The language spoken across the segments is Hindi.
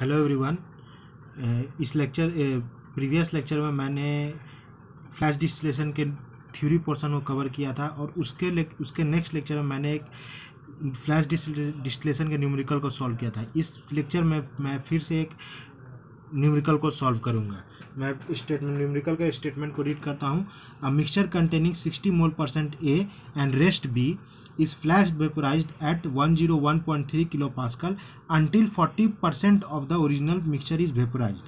हेलो एवरीवन uh, इस लेक्चर प्रीवियस लेक्चर में मैंने फ्लैश डिस्टिलेशन के थ्योरी पोर्शन को कवर किया था और उसके उसके नेक्स्ट लेक्चर में मैंने एक फ्लैश डिस्टिलेशन के न्यूमेरिकल को सॉल्व किया था इस लेक्चर में मैं फिर से एक न्यूमरिकल को सॉल्व करूंगा मैं स्टेटमेंट न्यूमरिकल का स्टेटमेंट को रीड करता हूँ a mixture containing 60 mole percent A and rest B is flash vaporise at 101.3 kilo pascal until 40 percent of the original mixture is vaporise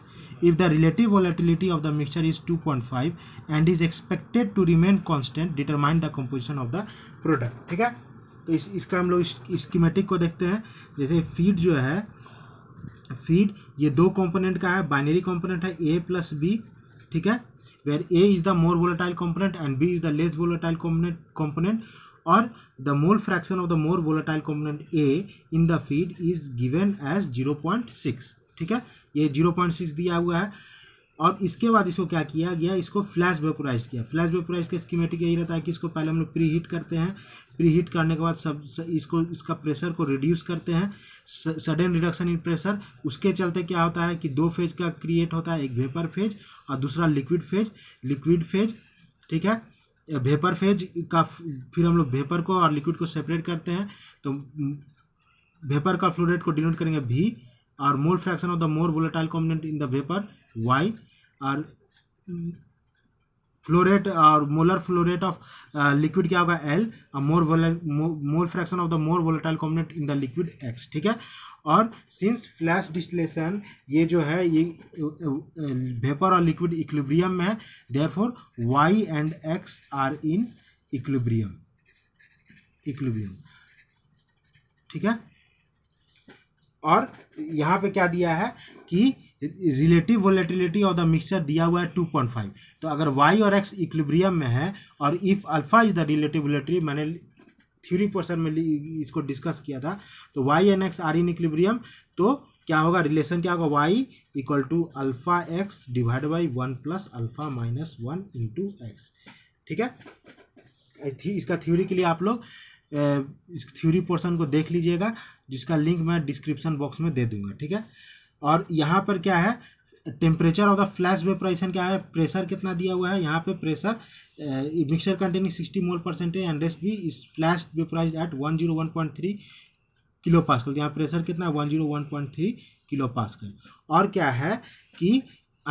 if the relative volatility of the mixture is 2.5 and is expected to remain constant determine the composition of the product ठीक है तो इस इसका हम लोग स्कीमेटिक को देखते हैं जैसे फीड जो है फीड ये दो कंपोनेंट का है बाइनरी कंपोनेंट है ए प्लस बी ठीक है where A is the more volatile component and B is the less volatile component और the mole fraction of the more volatile component A in the feed is given as six ठीक है ये सिक्स दिया हुआ है और इसके बाद इसको क्या किया गया इसको फ्लैश वेपोराइज किया फ्लैश वेपोराइज का स्कीमेटिक यही रहता है कि इसको पहले हम लोग प्री हीट करते हैं प्री हीट करने के बाद सब इसको इसका प्रेशर को रिड्यूस करते हैं सडन रिडक्शन इन प्रेशर उसके चलते क्या होता है कि दो फेज का क्रिएट होता है एक वेपर फेज और दूसरा लिक्विड फेज लिक्विड फेज ठीक है वेपर फेज का फिर हम लोग वेपर को और लिक्विड को सेपरेट करते हैं तो वेपर का फ्लोरेट को डिनोट करेंगे भी और mole fraction of the more volatile component in the vapour Y और फ्लोरेट और मोलर फ्लोरेट ऑफ लिक्विड क्या होगा एल और more mole fraction of the more volatile component in the liquid X ठीक है और सिंस फ्लैश डिस्टिलेशन ये जो है ये वेपर और लिक्विड इक्लिब्रियम में है therefore Y and X are in equilibrium equilibrium ठीक है और यहाँ पे क्या दिया है कि relative volatility of the mixture दिया हुआ है 2.5 तो अगर वाई और एक्स इक्लिब्रियम में है और if alpha is the relative volatility मैंने थ्योरी पोर्सन में इसको डिस्कस किया था तो Y and X are in equilibrium तो क्या होगा रिलेशन क्या होगा Y equal to alpha X divide by one plus alpha minus one into X ठीक है इसका थ्योरी के लिए आप लोग इस थ्योरी पोर्सन को देख लीजिएगा जिसका लिंक मैं डिस्क्रिप्शन बॉक्स में दे दूंगा ठीक है और यहाँ पर क्या है temperature of the flash vaporisation क्या है प्रेशर कितना दिया हुआ है यहाँ पे pressure mixture containing sixty mole percentage and rest B is flash vaporise at one one zero point three kilo pascal यहाँ प्रेशर कितना है one one zero point three kilo pascal और क्या है कि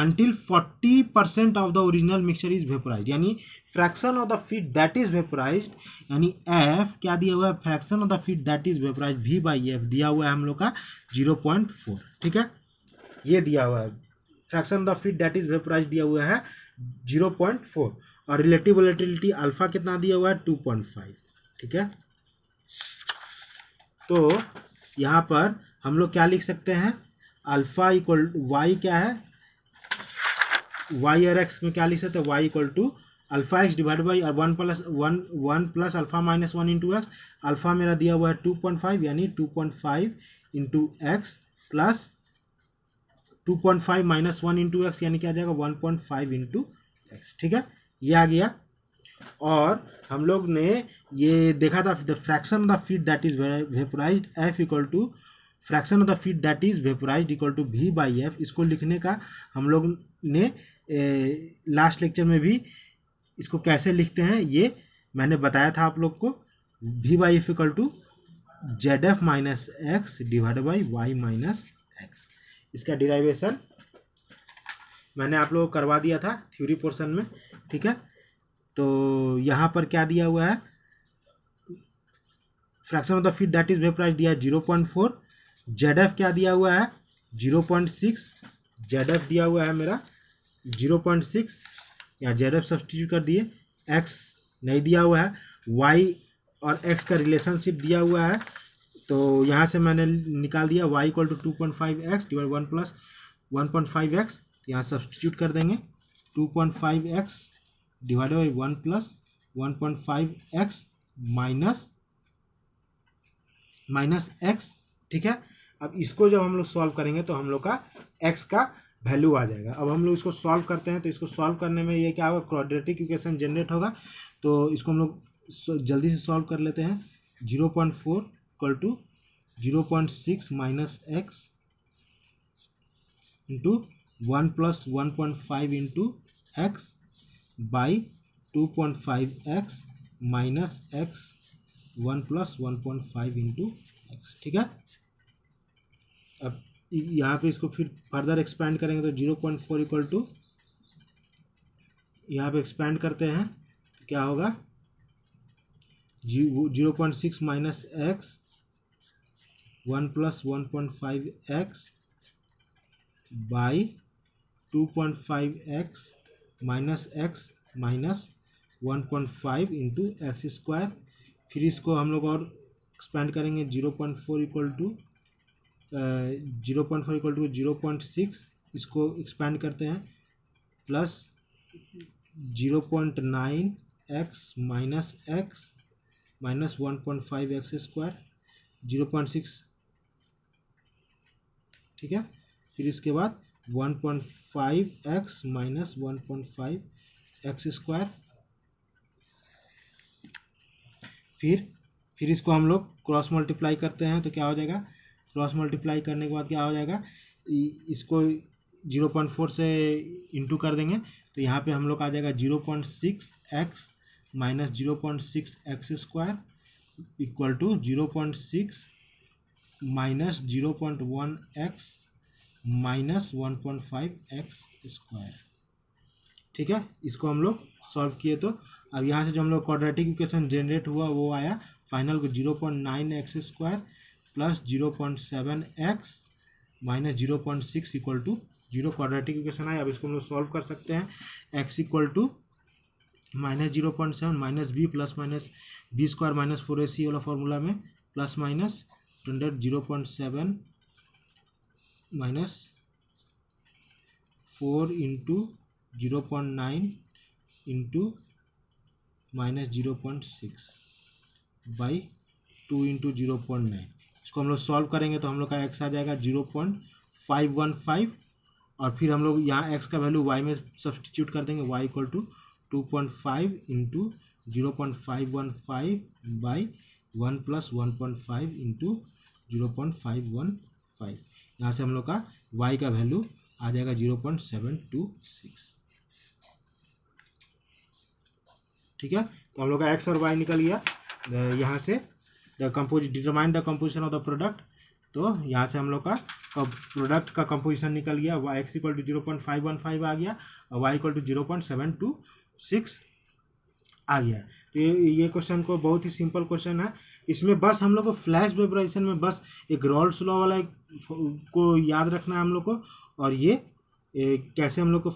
until 40 percent of the original mixture is vaporise यानी fraction of the feet that is vaporise यानी एफ क्या दिया हुआ है fraction of the feet that is vaporise भी बाई एफ दिया हुआ है हम लोग का 0.4 ठीक है ये दिया हुआ है fraction of the feet that is vaporise दिया हुआ है 0.4 और रिलेटिव वोलेटिलिटी अल्फा कितना दिया हुआ है टू पॉइंट फाइव ठीक है तो यहाँ पर हम लोग क्या लिख सकते हैं अल्फा इक्वल वाई क्या है वाई और एक्स में क्या लिख सकते हैं Y equal to alpha X divide by और one plus one one plus alpha minus one into X alpha मेरा दिया हुआ है टू पॉइंट फाइव यानी two point five into X plus two point five minus one into X यानी क्या आ जाएगा one point five into X ठीक है ये आ गया और हम लोग ने ये देखा था the fraction of the feet that is vaporise F equal to fraction of the feet that is vaporise equal to V by F इसको लिखने का हम लोग ने लास्ट लेक्चर में भी इसको कैसे लिखते हैं ये मैंने बताया था आप लोग को V Y if equal to Z F minus X divide by Y minus X इसका डिराइवेशन मैंने आप लोगों को करवा दिया था थ्योरी पोर्शन में ठीक है तो यहाँ पर क्या दिया हुआ है fraction of the feet that is vaporise दिया है zero point four Z F क्या दिया हुआ है zero point six Z F दिया हुआ है मेरा जीरो पॉइंट सिक्स या जेड एफ सब्सटीट्यूट कर दिए एक्स नहीं दिया हुआ है वाई और एक्स का रिलेशनशिप दिया हुआ है तो यहाँ से मैंने निकाल दिया Y equal to two point five X divide one plus one point five X यहाँ सब्सटीट्यूट कर देंगे two point five X divide by one plus one point five X minus minus X ठीक है अब इसको जब हम लोग सॉल्व करेंगे तो हम लोग का एक्स का वैल्यू आ जाएगा अब हम लोग इसको सॉल्व करते हैं तो इसको सॉल्व करने में ये क्या होगा क्वाड्रेटिक इक्वेशन जनरेट होगा तो इसको हम लोग जल्दी से सॉल्व कर लेते हैं zero point four equal to zero point six minus X into one plus one point five into X by two point five X minus X one plus one point five into X ठीक है अब यहाँ पे इसको फिर फर्दर एक्सपैंड करेंगे तो zero point four equal to यहाँ पे एक्सपैंड करते हैं क्या होगा zero point six minus X one plus one point five X by two point five X minus X minus one point five into X square फिर इसको हम लोग और एक्सपैंड करेंगे zero point four equal to zero point four equal to zero point six इसको एक्सपैंड करते हैं plus zero point nine x minus X minus one point five x square zero point six ठीक है फिर इसके बाद one point five X minus one point five x square फिर फिर इसको हम लोग क्रॉस मल्टीप्लाई करते हैं तो क्या हो जाएगा क्रॉस मल्टीप्लाई करने के बाद क्या हो जाएगा इसको जीरो पॉइंट फोर से इंटू कर देंगे तो यहाँ पे हम लोग आ जाएगा zero point six x minus zero point six x square equal to zero point six minus zero point one x minus one point five x square ठीक है इसको हम लोग सॉल्व किए तो अब यहाँ से जो हम लोग क्वाड्रेटिक इक्वेशन जनरेट हुआ वो आया फाइनल को zero point nine x square plus zero point seven x minus zero point six equal to zero quadratic equation है अब इसको हम लोग सॉल्व कर सकते हैं x equal to minus zero point seven minus b plus minus b square minus four a c वाला फॉर्मूला में plus minus hundred zero point seven minus four into zero point nine into minus zero point six by two into zero point nine इसको हम लोग सॉल्व करेंगे तो हम लोग का एक्स आ जाएगा zero point five one five और फिर हम लोग यहाँ एक्स का वैल्यू वाई में सब्सटीट्यूट कर देंगे y equal to two point five into zero point five one five by one plus one point five into zero point five one five यहाँ से हम लोग का वाई का वैल्यू आ जाएगा zero point seven two six ठीक है तो हम लोग का एक्स और वाई निकल गया यहाँ से the compose determine the composition of the product तो यहाँ से हम लोग का प्रोडक्ट का कम्पोजिशन निकल गया y x equal to zero point five one five आ गया और y equal to zero point seven two six आ गया तो ये ये क्वेश्चन को बहुत ही सिंपल क्वेश्चन है इसमें बस हम लोग को फ्लैश वेबराइशन में बस एक रोल स्लो वाला एक को याद रखना है हम लोग को और ये कैसे हम लोग को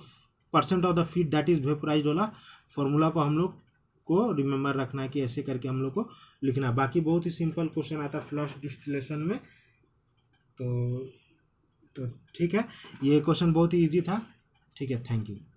percent of the feet that is vaporise वाला फॉर्मूला को हम लोग को रिमेम्बर रखना है कि ऐसे करके हम लोग को लिखना बाकी बहुत ही सिंपल क्वेश्चन आता है फ्लश डिस्टिलेशन में तो तो ठीक है ये क्वेश्चन बहुत ही ईजी था ठीक है थैंक यू